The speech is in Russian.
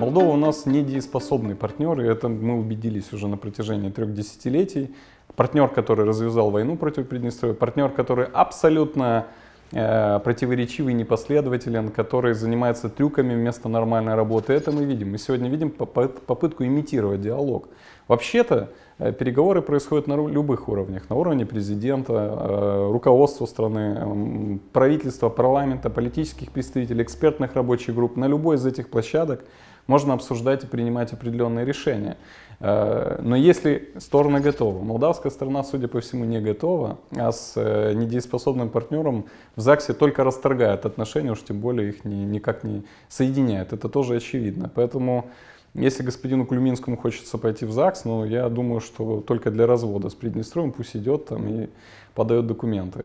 Молдова у нас недееспособный партнер, и это мы убедились уже на протяжении трех десятилетий. Партнер, который развязал войну против Приднестровья, партнер, который абсолютно э, противоречивый, непоследователен, который занимается трюками вместо нормальной работы. Это мы видим. Мы сегодня видим попытку имитировать диалог. Вообще-то э, переговоры происходят на любых уровнях. На уровне президента, э, руководства страны, эм, правительства, парламента, политических представителей, экспертных рабочих групп. На любой из этих площадок можно обсуждать и принимать определенные решения. Э, но если стороны готовы, молдавская сторона, судя по всему, не готова, а с э, недееспособным партнером в ЗАГСе только расторгает отношения, уж тем более их никак не соединяет. Это тоже очевидно. Поэтому если господину Клюминскому хочется пойти в ЗАГС, ну, я думаю, что только для развода с Приднестровым пусть идет там и подает документы.